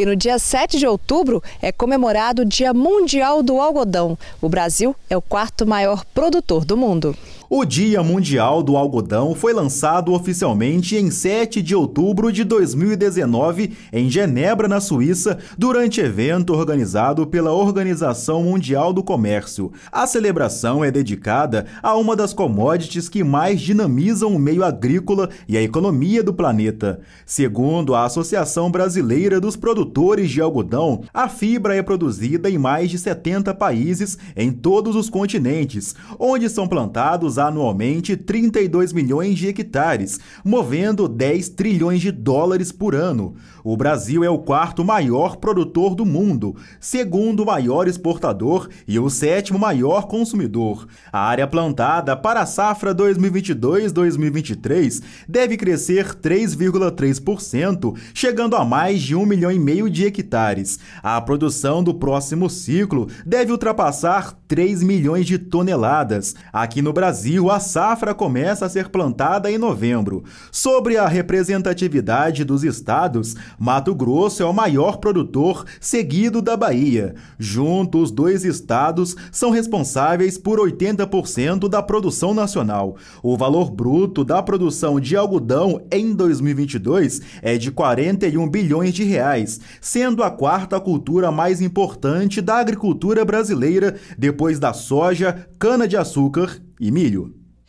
E no dia 7 de outubro é comemorado o Dia Mundial do Algodão. O Brasil é o quarto maior produtor do mundo. O Dia Mundial do Algodão foi lançado oficialmente em 7 de outubro de 2019 em Genebra, na Suíça, durante evento organizado pela Organização Mundial do Comércio. A celebração é dedicada a uma das commodities que mais dinamizam o meio agrícola e a economia do planeta. Segundo a Associação Brasileira dos Produtores produtores de algodão, a fibra é produzida em mais de 70 países em todos os continentes, onde são plantados anualmente 32 milhões de hectares, movendo 10 trilhões de dólares por ano. O Brasil é o quarto maior produtor do mundo, segundo maior exportador e o sétimo maior consumidor. A área plantada para a safra 2022-2023 deve crescer 3,3%, chegando a mais de 1 milhão e meio de hectares. A produção do próximo ciclo deve ultrapassar 3 milhões de toneladas. Aqui no Brasil, a safra começa a ser plantada em novembro. Sobre a representatividade dos estados, Mato Grosso é o maior produtor, seguido da Bahia. Juntos, os dois estados são responsáveis por 80% da produção nacional. O valor bruto da produção de algodão em 2022 é de 41 bilhões de reais, sendo a quarta cultura mais importante da agricultura brasileira, depois da soja, cana-de-açúcar e milho.